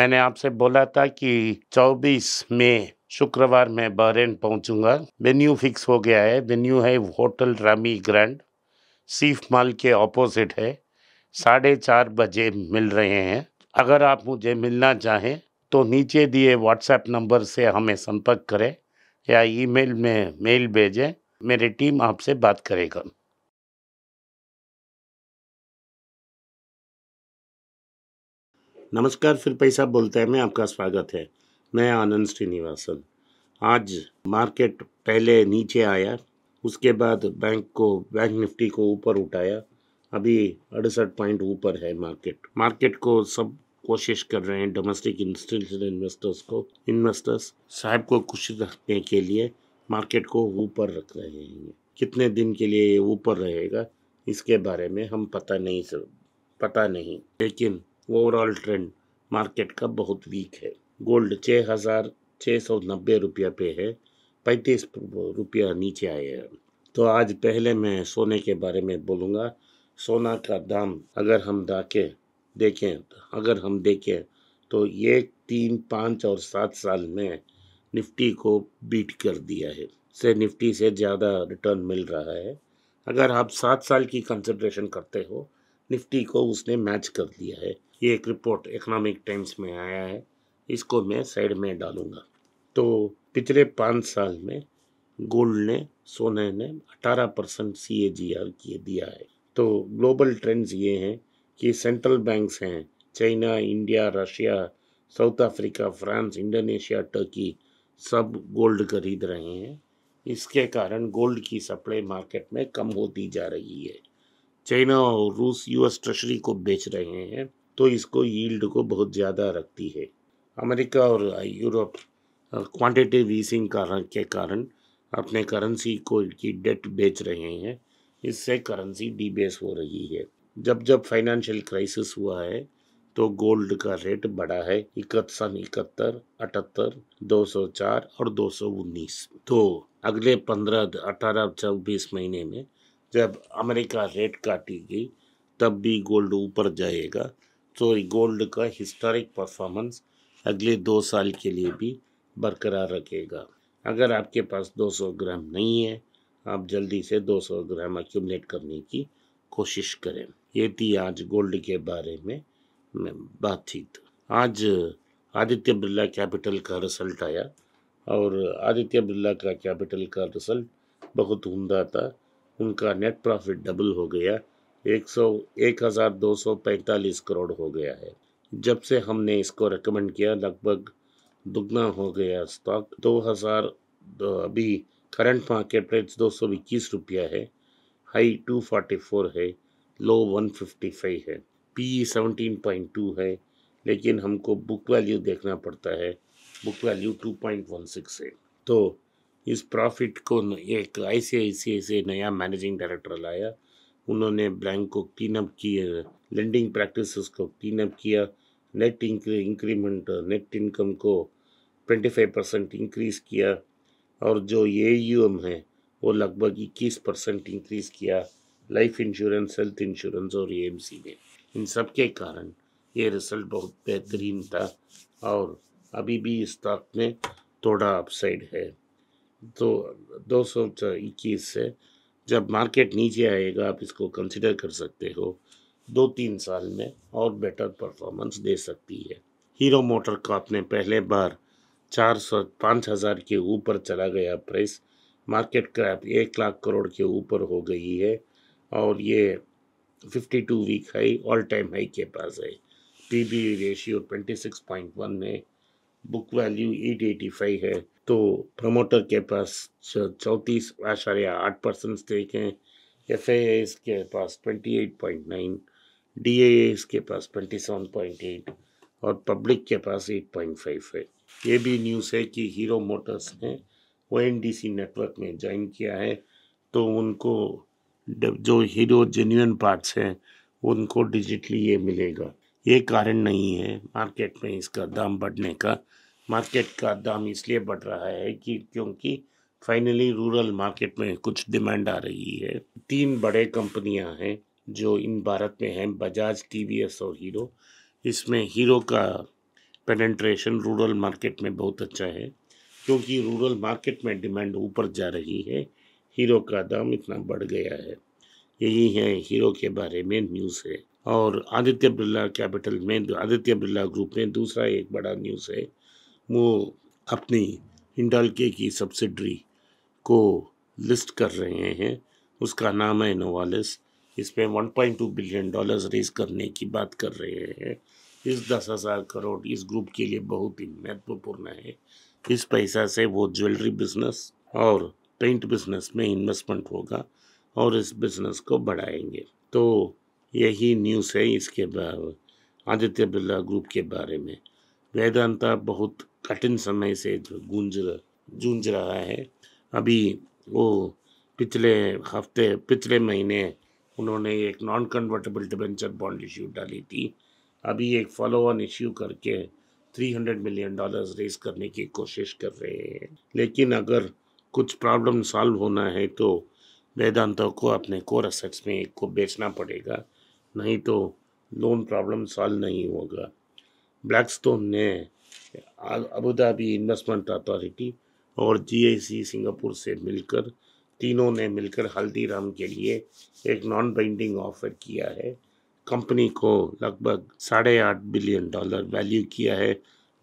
मैंने आपसे बोला था कि 24 मई शुक्रवार मैं बहरेन पहुंचूंगा वेन्यू फिक्स हो गया है वेन्यू है hotel Rami grand Seef mall के ऑपोजिट है साढ़े चार बजे मिल रहे हैं अगर आप मुझे मिलना चाहें तो नीचे दिए व्हाट्सएप नंबर से हमें संपर्क करें या ईमेल में मेल भेजें मेरी टीम आपसे बात करेगा नमस्कार फिर साहब बोलते हैं मैं आपका स्वागत है मैं आनंद श्रीनिवासन आज मार्केट पहले नीचे आया उसके बाद बैंक को बैंक निफ्टी को ऊपर उठाया अभी अड़सठ पॉइंट ऊपर है मार्केट मार्केट को सब कोशिश कर रहे हैं डोमेस्टिक इंस्टीट्यूशनल इन्वेस्टर्स को इन्वेस्टर्स साहब को खुश रखने के लिए मार्केट को ऊपर रख रहे हैं कितने दिन के लिए ये ऊपर रहेगा इसके बारे में हम पता नहीं सर पता नहीं लेकिन ओवरऑल ट्रेंड मार्केट का बहुत वीक है गोल्ड छः हज़ार छः सौ नब्बे रुपया पे है पैंतीस रुपया नीचे आए हैं तो आज पहले मैं सोने के बारे में बोलूँगा सोना का दाम अगर हम दाके देखें अगर हम देखें तो ये तीन पाँच और सात साल में निफ्टी को बीट कर दिया है से निफ्टी से ज़्यादा रिटर्न मिल रहा है अगर आप सात साल की कंसिड्रेशन करते हो निफ्टी को उसने मैच कर दिया है ये एक रिपोर्ट इकोनॉमिक टाइम्स में आया है इसको मैं साइड में डालूंगा तो पिछले पाँच साल में गोल्ड ने सोने ने 18 percent C A ji are किए दिया है तो ग्लोबल ट्रेंड्स ये हैं कि सेंट्रल बैंक्स हैं China India Russia South Africa France Indonesia Turkey सब गोल्ड खरीद रहे हैं इसके कारण गोल्ड की सप्लाई मार्केट में कम होती जा रही है चाइना और रूस यूएस ट्रेशरी को बेच रहे हैं तो इसको यील्ड को बहुत ज़्यादा रखती है अमेरिका और यूरोप क्वांटिटिव ईसिंग कारण के कारण अपने करेंसी को की डेट बेच रहे हैं इससे करेंसी डीबेस हो रही है जब जब फाइनेंशियल क्राइसिस हुआ है तो गोल्ड का रेट बढ़ा है इकहत्तर इकहत्तर अठहत्तर दो सौ चार और दो सौ उन्नीस तो अगले पंद्रह अठारह चौबीस महीने में जब अमेरिका रेट काटी गई तब भी गोल्ड ऊपर जाएगा तो गोल्ड का हिस्टोरिक परफॉर्मेंस अगले दो साल के लिए भी बरकरार रखेगा अगर आपके पास 200 ग्राम नहीं है आप जल्दी से 200 ग्राम एक्यूमलेट करने की कोशिश करें ये थी आज गोल्ड के बारे में बातचीत आज आदित्य बिरला कैपिटल का रिजल्ट आया और आदित्य बिरला का कैपिटल का रिजल्ट बहुत उमदा था उनका नेट प्रॉफिट डबल हो गया एक सौ एक हज़ार दो सौ पैंतालीस करोड़ हो गया है जब से हमने इसको रेकमेंड किया लगभग दुगना हो गया स्टॉक दो हज़ार अभी करंट मार्केट प्राइस दो सौ इक्कीस रुपया है हाई टू फोर्टी फोर है लो वन फिफ्टी फाइव है पी सेवनटीन पॉइंट टू है लेकिन हमको बुक वैल्यू देखना पड़ता है book value two point one six है तो इस प्रॉफिट को एक आई से नया मैनेजिंग डायरेक्टर लाया उन्होंने ब्लैंक को क्लीन अप किए लेंडिंग प्रैक्टिसेस को क्लीन अप किया नेट इंक्रीमेंट नेट इनकम को 25 परसेंट इंक्रीज किया और जो ए है वो लगभग इक्कीस परसेंट इंक्रीज किया लाइफ इंश्योरेंस हेल्थ इंश्योरेंस और ए में इन सब के कारण ये रिजल्ट बहुत बेहतरीन था और अभी भी स्टॉक में थोड़ा अपसाइड है तो दो सौ इक्कीस से जब मार्केट नीचे आएगा आप इसको कंसिडर कर सकते हो दो तीन साल में और बेटर परफॉर्मेंस दे सकती है हीरो मोटर का आपने पहले बार चार सौ पाँच हज़ार के ऊपर चला गया प्राइस मार्केट क्रैप एक लाख करोड़ के ऊपर हो गई है और ये fifty two week high all time high के पास है P B ratio twenty six point one में बुक वैल्यू 885 है तो प्रमोटर के पास चौंतीस आशार्य आठ परसेंट स्टेक हैं एफ के पास 28.9 डी के पास 27.8 और पब्लिक के पास 8.5 है ये भी न्यूज़ है कि हीरो मोटर्स ने ओ नेटवर्क में ज्वाइन किया है तो उनको जो हीरो जेन्यून पार्ट्स हैं उनको डिजिटली ये मिलेगा ये कारण नहीं है मार्केट में इसका दाम बढ़ने का मार्केट का दाम इसलिए बढ़ रहा है कि क्योंकि फाइनली रूरल मार्केट में कुछ डिमांड आ रही है तीन बड़े कंपनियां हैं जो इन भारत में हैं बजाज टीवीएस और हीरो इसमें हीरो का पेनेट्रेशन रूरल मार्केट में बहुत अच्छा है क्योंकि रूरल मार्केट में डिमांड ऊपर जा रही है हीरो का दाम इतना बढ़ गया है यही है हीरो के बारे में न्यूज़ है और आदित्य बिरला कैपिटल में आदित्य बिरला ग्रुप में दूसरा एक बड़ा न्यूज़ है वो अपनी इंडालके की सब्सिडरी को लिस्ट कर रहे हैं उसका नाम है नोवालिस इसमें 1.2 बिलियन डॉलर्स रेज करने की बात कर रहे हैं इस दस हज़ार करोड़ इस ग्रुप के लिए बहुत ही महत्वपूर्ण है इस पैसा से वो ज्वेलरी बिजनेस और पेंट बिजनेस में इन्वेस्टमेंट होगा और इस बिजनेस को बढ़ाएंगे तो यही न्यूज़ है इसके आदित्य बिरला ग्रुप के बारे में वेदांता बहुत कठिन समय से गूंज जूझ रहा है अभी वो पिछले हफ्ते पिछले महीने उन्होंने एक non convertible debenture bond issue डाली थी अभी एक फॉलो ऑन इश्यू करके 300 मिलियन डॉलर्स रेस करने की कोशिश कर रहे हैं लेकिन अगर कुछ प्रॉब्लम सॉल्व होना है तो वेदांता को अपने कोर असेट्स में एक को बेचना पड़ेगा नहीं तो लोन प्रॉब्लम सॉल्व नहीं होगा ब्लैकस्टोन ने अबू धाबी इन्वेस्टमेंट अथॉरिटी और जीआईसी सिंगापुर से मिलकर तीनों ने मिलकर हल्दीराम के लिए एक नॉन बाइंडिंग ऑफर किया है कंपनी को लगभग साढ़े आठ बिलियन डॉलर वैल्यू किया है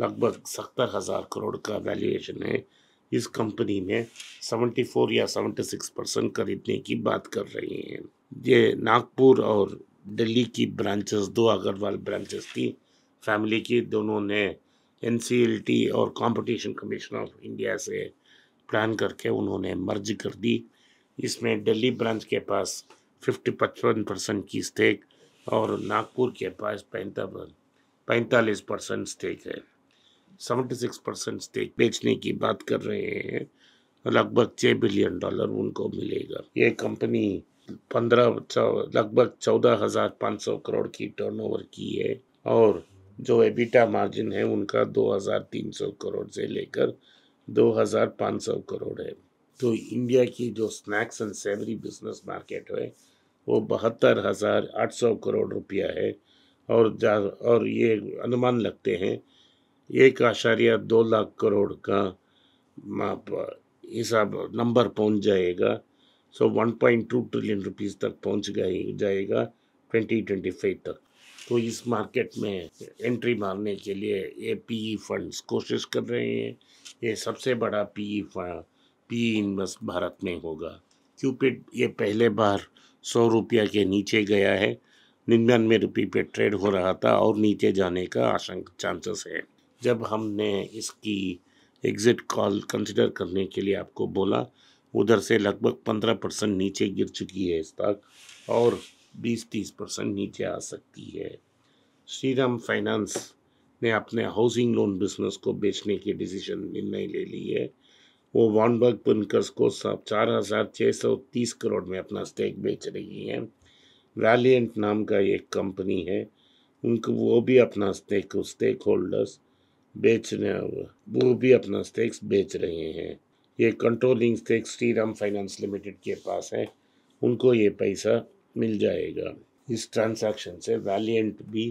लगभग सत्तर हज़ार करोड़ का वैल्यूएशन है इस कंपनी में 74 या 76 परसेंट खरीदने की बात कर रही हैं ये नागपुर और दिल्ली की ब्रांचेस दो अग्रवाल ब्रांचेस थी फैमिली की दोनों ने एन और कंपटीशन कमीशन ऑफ इंडिया से प्लान करके उन्होंने मर्ज कर दी इसमें दिल्ली ब्रांच के पास फिफ्टी पचपन परसेंट की स्टेक और नागपुर के पास पैंतालीस परसेंट स्टेक है सेवेंटी सिक्स परसेंट स्टेक बेचने की बात कर रहे हैं लगभग छः बिलियन डॉलर उनको मिलेगा ये कंपनी पंद्रह लगभग चौदह हज़ार पाँच सौ करोड़ की टर्नओवर की है और जो एबिटा मार्जिन है उनका दो हज़ार तीन सौ करोड़ से लेकर दो हज़ार पाँच सौ करोड़ है तो इंडिया की जो snacks and savoury business market है वो बहत्तर हज़ार आठ सौ करोड़ रुपया है और जा और ये अनुमान लगते हैं एक आशार्य दो लाख करोड़ का हिसाब नंबर पहुंच जाएगा सो 1.2 ट्रिलियन रुपीस तक पहुंच गई जाएगा 2025 तक तो इस मार्केट में एंट्री मारने के लिए ये पी फंड्स e कोशिश कर रहे हैं ये सबसे बड़ा पी फंड पी इन्वेस्ट भारत में होगा क्यूपिड ये पहले बार सौ रुपया के नीचे गया है निन्यानवे रुपये पे ट्रेड हो रहा था और नीचे जाने का आशंक चांसेस है जब हमने इसकी एग्ज़िट कॉल कंसिडर करने के लिए आपको बोला उधर से लगभग पंद्रह परसेंट नीचे गिर चुकी है स्टॉक और बीस तीस परसेंट नीचे आ सकती है श्रीराम फाइनेंस ने अपने हाउसिंग लोन बिजनेस को बेचने की डिसीजन निर्णय ले ली है वो वॉनबर्ग पुनकर्स को चार हज़ार छः सौ तीस करोड़ में अपना स्टेक बेच रही हैं वैलियंट नाम का एक कंपनी है उनको वो भी अपना स्टेक स्टेक होल्डर्स बेचने वो भी अपना स्टेक्स बेच रहे हैं ये controlling stake Shri Ram finance limited के पास है उनको ये पैसा मिल जाएगा इस ट्रांसैक्शन से वैलियंट भी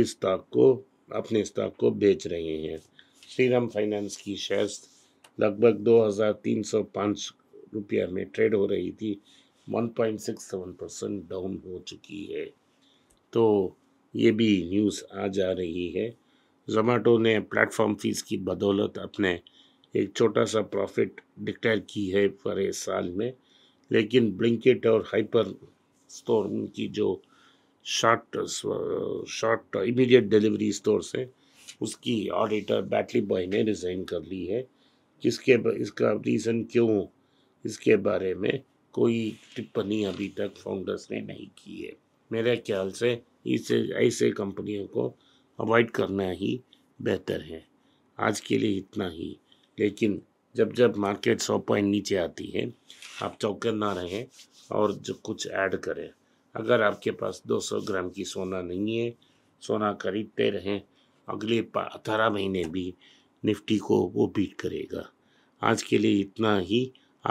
इस स्टॉक को अपने स्टॉक को बेच रहे हैं श्री राम फाइनेंस की शेयर्स लगभग 2,305 रुपया में ट्रेड हो रही थी 1.67 परसेंट डाउन हो चुकी है तो ये भी न्यूज़ आ जा रही है जोमेटो ने प्लेटफॉर्म फीस की बदौलत अपने एक छोटा सा प्रॉफिट डिक्लेयर की है पर इस साल में लेकिन ब्लिंकेट और हाइपर स्टोर की जो short short immediate delivery store से उसकी ऑडिटर बैटरी बॉय ने रिज़ाइन कर ली है जिसके इसका रीज़न क्यों इसके बारे में कोई टिप्पणी अभी तक फाउंडर्स ने नहीं की है मेरे ख्याल से इसे ऐसे कंपनियों को अवॉइड करना ही बेहतर है आज के लिए इतना ही लेकिन जब जब मार्केट सौ पॉइंट नीचे आती है आप चौकर ना रहें और जो कुछ ऐड करें अगर आपके पास 200 ग्राम की सोना नहीं है सोना खरीदते रहें अगले अठारह महीने भी निफ्टी को वो बीट करेगा आज के लिए इतना ही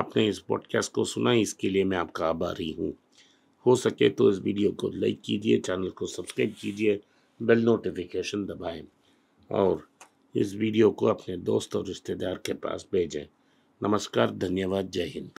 आपने इस पॉडकास्ट को सुना इसके लिए मैं आपका आभारी हूँ हो सके तो इस वीडियो को लाइक कीजिए चैनल को सब्सक्राइब कीजिए बेल नोटिफिकेशन दबाएं और इस वीडियो को अपने दोस्त और रिश्तेदार के पास भेजें नमस्कार धन्यवाद जय हिंद